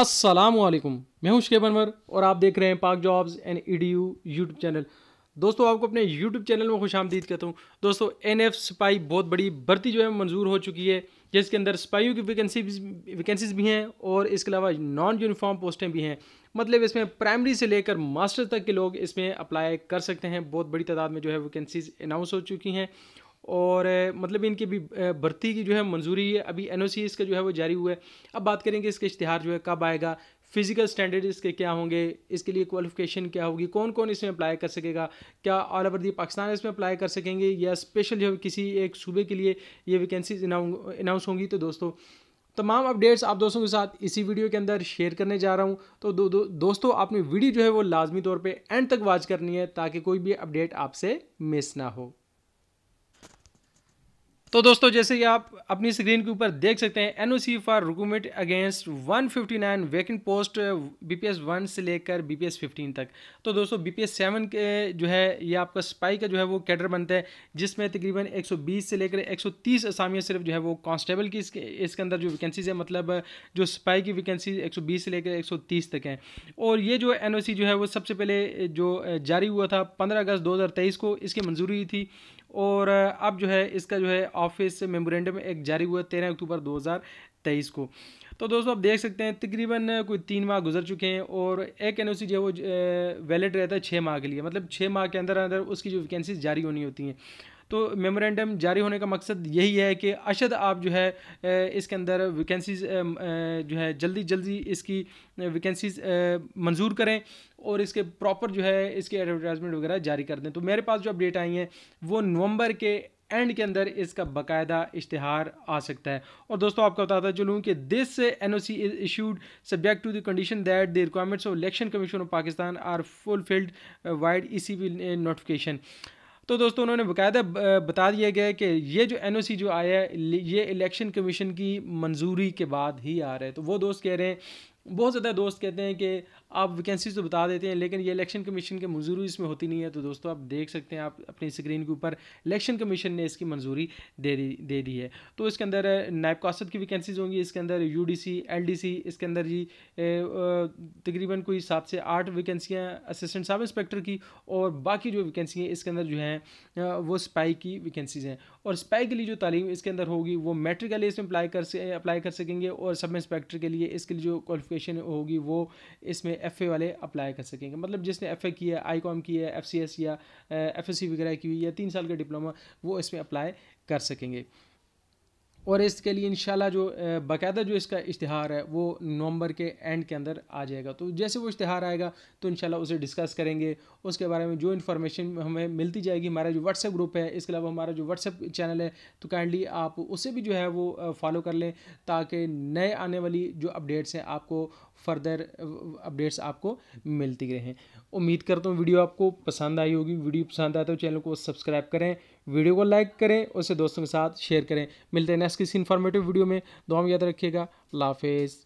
अस्सलाम वालेकुम मैं हूं शेब अनवर और आप देख रहे हैं Pak jobs and E D U YouTube channel दोस्तों आपको अपने यूट्यूब चैनल में खुश आमदीद कहता हूं दोस्तों एन एफ सिपाही बहुत बड़ी भर्ती जो है मंजूर हो चुकी है जिसके अंदर सिपाहियों की वैकेंसी वैकेंसीज भी हैं और इसके अलावा नॉन यूनिफॉर्म पोस्टें भी हैं मतलब इसमें प्राइमरी से लेकर मास्टर तक के लोग इसमें अप्लाई कर सकते हैं बहुत बड़ी तादाद में जो है वैकेंसीज अनाउंस हो चुकी हैं और मतलब इनकी भी भर्ती की जो है मंजूरी है अभी एन इसका जो है वो जारी हुआ है अब बात करेंगे इसका इश्तहार जो है कब आएगा फिज़िकल स्टैंडर्ड इसके क्या होंगे इसके लिए क्वालिफिकेशन क्या होगी कौन कौन इसमें अप्लाई कर सकेगा क्या ऑल ओवर दी पाकिस्तान इसमें अप्लाई कर सकेंगे या स्पेशल जो किसी एक सूबे के लिए ये वैकेंसीज अनाउंस होंगी तो दोस्तों तमाम अपडेट्स आप दोस्तों के साथ इसी वीडियो के अंदर शेयर करने जा रहा हूं तो दो, दो, दोस्तों आपने वीडियो जो है वो लाजमी तौर पे एंड तक वाच करनी है ताकि कोई भी अपडेट आपसे मिस ना हो तो दोस्तों जैसे कि आप अपनी स्क्रीन के ऊपर देख सकते हैं N O C for recruitment against 159 vacant post BPS 1 से लेकर बीपीएस 15 तक तो दोस्तों बीपीएस 7 के जो है ये आपका स्पाई का जो है वो कैडर बनता है जिसमें तकरीबन 120 से लेकर 130 असामियाँ सिर्फ जो है वो कॉन्स्टेबल की इसके अंदर जो वैकेंसीज है मतलब जो स्पाई की वैकेंसी बीस से लेकर तीस तक हैं और ये जो एन जो है वो सबसे पहले जो uh, जारी हुआ था पंद्रह अगस्त दो को इसकी मंजूरी थी और अब जो है इसका जो है ऑफिस मेमोरेंडम एक जारी हुआ तेरह अक्टूबर दो तेईस को तो दोस्तों आप देख सकते हैं तकरीबन कोई तीन माह गुजर चुके हैं और एक एन जो है वो वैलिड रहता है छः माह के लिए मतलब छः माह के अंदर अंदर उसकी जो वैकेंसीज जारी होनी होती हैं तो मेमोरेंडम जारी होने का मकसद यही है कि अशद आप जो है इसके अंदर वैकेंसीज जो है जल्दी जल्दी इसकी वैकेंसीज मंजूर करें और इसके प्रॉपर जो है इसके एडवर्टाइजमेंट वगैरह जारी कर दें तो मेरे पास जो अपडेट आई हैं वो नवंबर के एंड के अंदर इसका बाकायदा इश्तहार आ सकता है और दोस्तों आपको बताता चलूँ कि this N O C is issued subject to the condition that the requirements of election commission of Pakistan are fulfilled vide E C notification तो दोस्तों उन्होंने बकायदा बता दिया गया कि ये जो एन जो आया है ये इलेक्शन कमीशन की मंजूरी के बाद ही आ रहा है तो वो दोस्त कह रहे हैं बहुत ज़्यादा दोस्त कहते हैं कि आप वैकेंसीज तो बता देते हैं लेकिन ये इलेक्शन कमीशन के मंजूरी इसमें होती नहीं है तो दोस्तों आप देख सकते हैं आप अपनी स्क्रीन के ऊपर इलेक्शन कमीशन ने इसकी मंजूरी दे दी दे दी है तो इसके अंदर नायब कासद की वैकेंसीज होंगी इसके अंदर U D C L D C इसके अंदर जी तकरीबन कोई सात से आठ वैकेंसियाँ असिस्टेंट सब इंस्पेक्टर की और बाकी जो वैकेंसी हैं इसके अंदर जो हैं वो स्पाई की वैकेंसीज़ हैं और स्पाई के लिए जो तालीम इसके अंदर होगी वो मेट्रिक के लिए इसमें अप्लाई कर अप्लाई कर सकेंगे और सब इंस्पेक्टर के लिए इसके लिए जो क्वालिफिकेशन क्वालिफिकेशन होगी वो इसमें एफ वाले अप्लाई कर सकेंगे मतलब जिसने एफ किया आई कॉम किया एफ या एफ वगैरह की हुई या तीन साल का डिप्लोमा वो इसमें अप्लाई कर सकेंगे और इसके लिए इन जो बाकायदा जो इसका इश्तहार है वो नवंबर के एंड के अंदर आ जाएगा तो जैसे वो इश्तहार आएगा तो इन उसे डिस्कस करेंगे उसके बारे में जो इन्फॉर्मेशन हमें मिलती जाएगी हमारा जो व्हाट्सएप ग्रुप है इसके अलावा हमारा जो व्हाट्सएप चैनल है तो काइंडली आप उसे भी जो है वो फॉलो कर लें ताकि नए आने वाली जो अपडेट्स हैं आपको फर्दर अपडेट्स आपको मिलती रहें उम्मीद करता हूँ वीडियो आपको पसंद आई होगी वीडियो पसंद आए तो चैनल को सब्सक्राइब करें वीडियो को लाइक करें उसे दोस्तों के साथ शेयर करें मिलते हैं नेक्स्ट किसी इन्फॉर्मेटिव वीडियो में दो हम याद रखिएगा लाफेज़